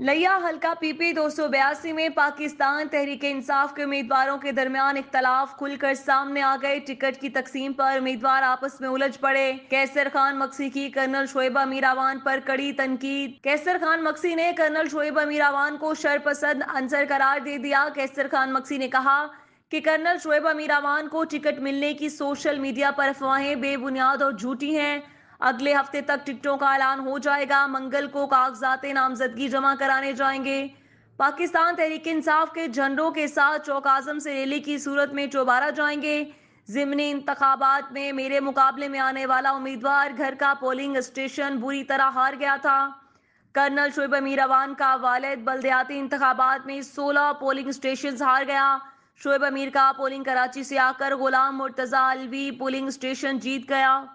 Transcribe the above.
लैया हल्का पीपी दो सौ बयासी में पाकिस्तान तहरीक इंसाफ के उम्मीदवारों के दरमियान इख्तलाफ खुलकर सामने आ गए टिकट की तकसीम पर उम्मीदवार आपस में उलझ पड़े कैसर खान मक्सी की कर्नल शोएब अमीरावान पर कड़ी तनकीद कैसर खान मक्सी ने कर्नल शोएब अमीरावान को शरपसंद अंसर करार दे दिया कैसर खान मक्सी ने कहा कि कर्नल शोएब अमीरावान को टिकट मिलने की सोशल मीडिया पर अफवाहें बेबुनियाद और झूठी हैं अगले हफ्ते तक टिकटों का ऐलान हो जाएगा मंगल को कागजात नामजदगी जमा कराने जाएंगे पाकिस्तान तहरीक इंसाफ के झंडों के साथ चौक आजम से रैली की सूरत में चौबारा जाएंगे जिमनी इंतबात में मेरे मुकाबले में आने वाला उम्मीदवार घर का पोलिंग स्टेशन बुरी तरह हार गया था कर्नल शुब अमीरवान का वालद बलदयाती इंतबात में सोलह पोलिंग स्टेशन हार गया शुएब अमीर का पोलिंग कराची से आकर गुलाम मुर्तजा अलवी पोलिंग स्टेशन जीत गया